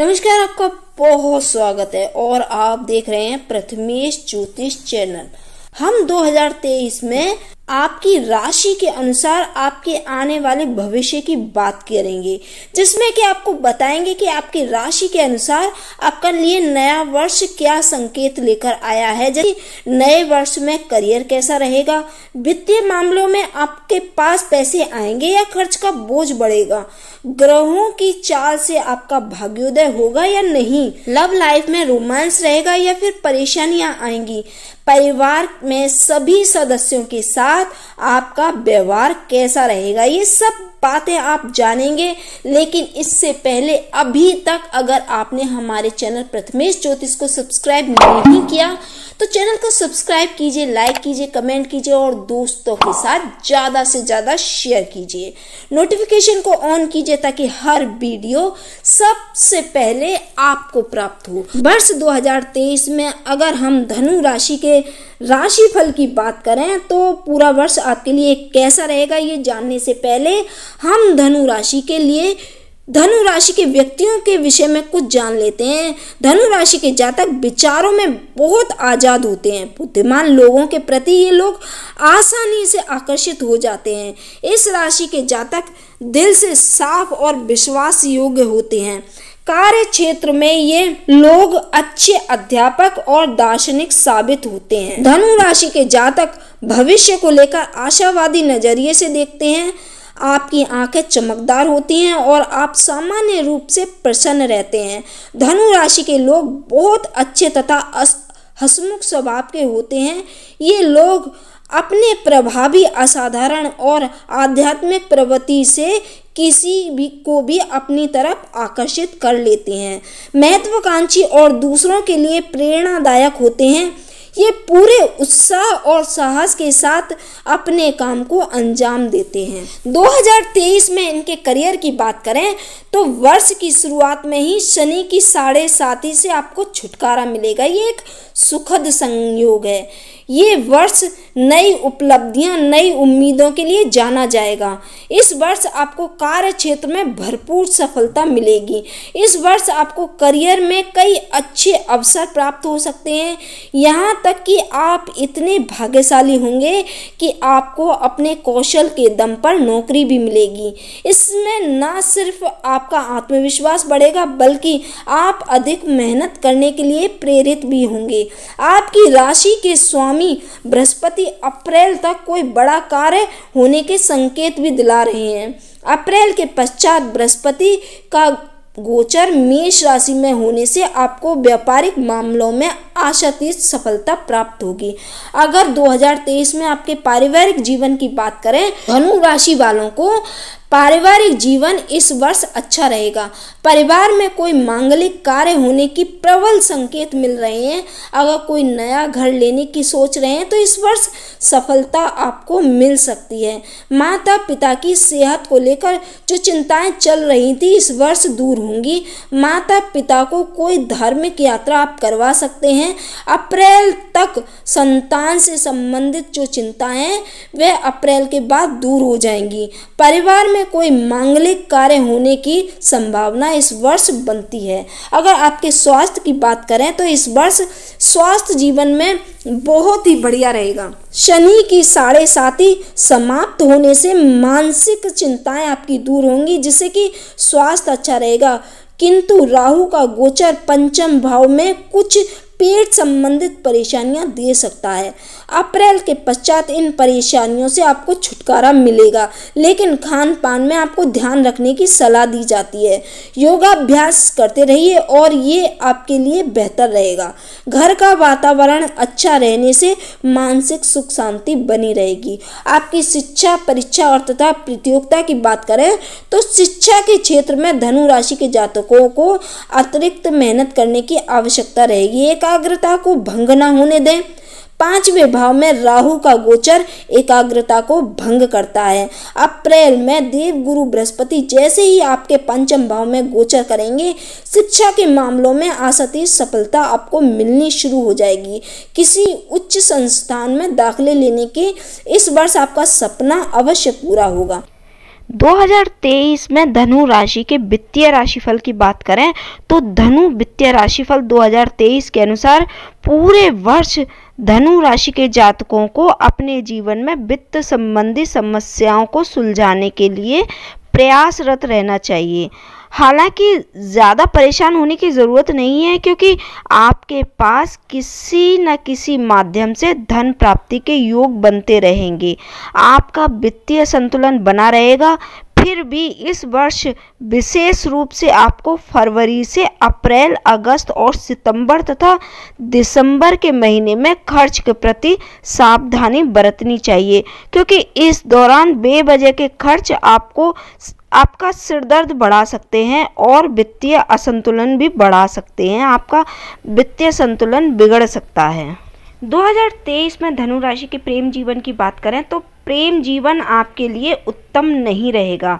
नमस्कार आपका बहुत स्वागत है और आप देख रहे हैं प्रथमेश ज्योतिष चैनल हम 2023 में आपकी राशि के अनुसार आपके आने वाले भविष्य की बात करेंगे जिसमें कि आपको बताएंगे कि आपकी राशि के अनुसार आपका लिए नया वर्ष क्या संकेत लेकर आया है जैसे नए वर्ष में करियर कैसा रहेगा वित्तीय मामलों में आपके पास पैसे आएंगे या खर्च का बोझ बढ़ेगा ग्रहों की चाल से आपका भाग्योदय होगा या नहीं लव लाइफ में रोमांस रहेगा या फिर परेशानियां आएंगी परिवार में सभी सदस्यों के साथ आपका व्यवहार कैसा रहेगा ये सब बातें आप जानेंगे लेकिन इससे पहले अभी तक अगर आपने हमारे चैनल प्रथमेश ज्योतिष को सब्सक्राइब नहीं किया तो चैनल को सब्सक्राइब कीजिए लाइक कीजिए कमेंट कीजिए और दोस्तों के साथ ज़्यादा से ज़्यादा शेयर कीजिए नोटिफिकेशन को ऑन कीजिए ताकि हर वीडियो सबसे पहले आपको प्राप्त हो वर्ष 2023 में अगर हम धनु राशि के राशि फल की बात करें तो पूरा वर्ष आपके लिए कैसा रहेगा ये जानने से पहले हम धनु राशि के लिए धनु राशि के व्यक्तियों के विषय में कुछ जान लेते हैं धनु राशि के जातक विचारों में बहुत आज़ाद होते हैं बुद्धिमान लोगों के प्रति ये लोग आसानी से आकर्षित हो जाते हैं इस राशि के जातक दिल से साफ और विश्वास योग्य होते हैं कार्य क्षेत्र में ये लोग अच्छे अध्यापक और दार्शनिक साबित होते हैं धनु राशि के जातक भविष्य को लेकर आशावादी नजरिए से देखते हैं आपकी आंखें चमकदार होती हैं और आप सामान्य रूप से प्रसन्न रहते हैं धनु राशि के लोग बहुत अच्छे तथा हसमुख स्वभाव के होते हैं ये लोग अपने प्रभावी असाधारण और आध्यात्मिक प्रवृत्ति से किसी भी को भी अपनी तरफ आकर्षित कर लेते हैं महत्वाकांक्षी और दूसरों के लिए प्रेरणादायक होते हैं ये पूरे उत्साह और साहस के साथ अपने काम को अंजाम देते हैं 2023 में इनके करियर की बात करें तो वर्ष की शुरुआत में ही शनि की साढ़े साथी से आपको छुटकारा मिलेगा ये एक सुखद संयोग है ये वर्ष नई उपलब्धियां नई उम्मीदों के लिए जाना जाएगा इस वर्ष आपको कार्य क्षेत्र में भरपूर सफलता मिलेगी इस वर्ष आपको करियर में कई अच्छे अवसर प्राप्त हो सकते हैं यहाँ तक कि आप इतने भाग्यशाली होंगे कि आपको अपने कौशल के दम पर नौकरी भी मिलेगी इसमें ना सिर्फ आप आपका आत्मविश्वास बढ़ेगा बल्कि आप अधिक मेहनत करने के लिए प्रेरित भी होंगे आपकी राशि के स्वामी बृहस्पति अप्रैल तक कोई बड़ा कार्य होने के संकेत भी दिला रहे हैं अप्रैल के पश्चात बृहस्पति का गोचर मेष राशि में होने से आपको व्यापारिक मामलों में आशातीत सफलता प्राप्त होगी अगर 2023 में आपके पारिवारिक जीवन की बात करें धनु राशि वालों को पारिवारिक जीवन इस वर्ष अच्छा रहेगा परिवार में कोई मांगलिक कार्य होने की प्रबल संकेत मिल रहे हैं अगर कोई नया घर लेने की सोच रहे हैं तो इस वर्ष सफलता आपको मिल सकती है माता पिता की सेहत को लेकर जो चिंताएं चल रही थी इस वर्ष दूर होंगी माता पिता को कोई धार्मिक यात्रा आप करवा सकते हैं अप्रैल तक संतान से संबंधित जो चिंताएं वह अप्रैल के बाद दूर हो जाएंगी परिवार में में कोई मांगलिक कार्य होने की संभावना इस वर्ष बनती है अगर आपके स्वास्थ्य की बात करें तो इस वर्ष स्वास्थ्य जीवन में बहुत ही बढ़िया रहेगा शनि की साढ़े साथी समाप्त होने से मानसिक चिंताएं आपकी दूर होंगी जिससे कि स्वास्थ्य अच्छा रहेगा किंतु राहु का गोचर पंचम भाव में कुछ पेट संबंधित परेशानियां दे सकता है अप्रैल के पश्चात इन परेशानियों से आपको छुटकारा मिलेगा लेकिन खान पान में आपको ध्यान रखने की सलाह दी जाती है योगाभ्यास करते रहिए और ये आपके लिए बेहतर रहेगा घर का वातावरण अच्छा रहने से मानसिक सुख शांति बनी रहेगी आपकी शिक्षा परीक्षा और तथा प्रतियोगिता की बात करें तो शिक्षा के क्षेत्र में धनु राशि के जातकों को अतिरिक्त मेहनत करने की आवश्यकता रहेगी एकाग्रता को भंग ना होने दें पांचवें भाव में राहु का गोचर एकाग्रता को भंग करता है अप्रैल में देव गुरु बृहस्पति जैसे ही आपके पंचम भाव में गोचर करेंगे शिक्षा के मामलों में आसती सफलता आपको मिलनी शुरू हो जाएगी किसी उच्च संस्थान में दाखिले लेने के इस वर्ष आपका सपना अवश्य पूरा होगा 2023 में धनु राशि के वित्तीय राशिफल की बात करें तो धनु वित्तीय राशिफल 2023 के अनुसार पूरे वर्ष धनु राशि के जातकों को अपने जीवन में वित्त संबंधी समस्याओं को सुलझाने के लिए प्रयासरत रहना चाहिए हालांकि ज़्यादा परेशान होने की ज़रूरत नहीं है क्योंकि आपके पास किसी न किसी माध्यम से धन प्राप्ति के योग बनते रहेंगे आपका वित्तीय संतुलन बना रहेगा फिर भी इस वर्ष विशेष रूप से आपको फरवरी से अप्रैल अगस्त और सितंबर तथा दिसंबर के महीने में खर्च के प्रति सावधानी बरतनी चाहिए क्योंकि इस दौरान बेवजह के खर्च आपको आपका सिरदर्द बढ़ा सकते हैं और वित्तीय असंतुलन भी बढ़ा सकते हैं आपका वित्तीय संतुलन बिगड़ सकता है 2023 में धनु राशि के प्रेम जीवन की बात करें तो प्रेम जीवन आपके लिए उत्तम नहीं रहेगा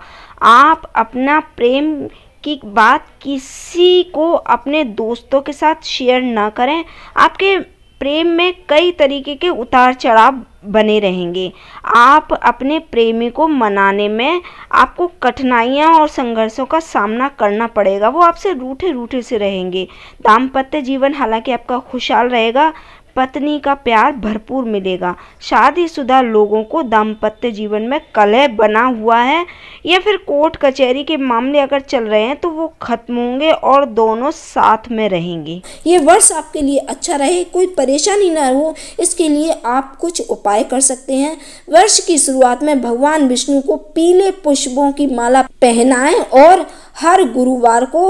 आप अपना प्रेम की बात किसी को अपने दोस्तों के साथ शेयर ना करें आपके प्रेम में कई तरीके के उतार चढ़ाव बने रहेंगे आप अपने प्रेमी को मनाने में आपको कठिनाइयाँ और संघर्षों का सामना करना पड़ेगा वो आपसे रूठे रूठे से रहेंगे दाम्पत्य जीवन हालांकि आपका खुशहाल रहेगा पत्नी का प्यार भरपूर मिलेगा शादीशुदा लोगों को दाम्पत्य जीवन में कलह बना हुआ है या फिर कोर्ट कचहरी के मामले अगर चल रहे हैं तो वो खत्म होंगे और दोनों साथ में रहेंगे ये वर्ष आपके लिए अच्छा रहे कोई परेशानी ना हो इसके लिए आप कुछ उपाय कर सकते हैं वर्ष की शुरुआत में भगवान विष्णु को पीले पुष्पों की माला पहनाएं और हर गुरुवार को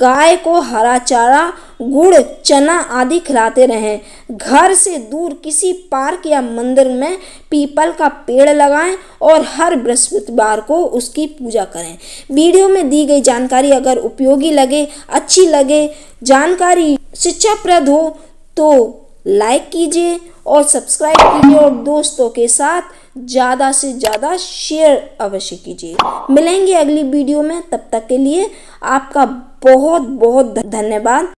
गाय को हरा चारा गुड़ चना आदि खिलाते रहें घर से दूर किसी पार्क या मंदिर में पीपल का पेड़ लगाएं और हर बृहस्पतिवार को उसकी पूजा करें वीडियो में दी गई जानकारी अगर उपयोगी लगे अच्छी लगे जानकारी शिक्षाप्रद हो तो लाइक कीजिए और सब्सक्राइब कीजिए और दोस्तों के साथ ज़्यादा से ज़्यादा शेयर अवश्य कीजिए मिलेंगे अगली वीडियो में तब तक के लिए आपका बहुत बहुत धन्यवाद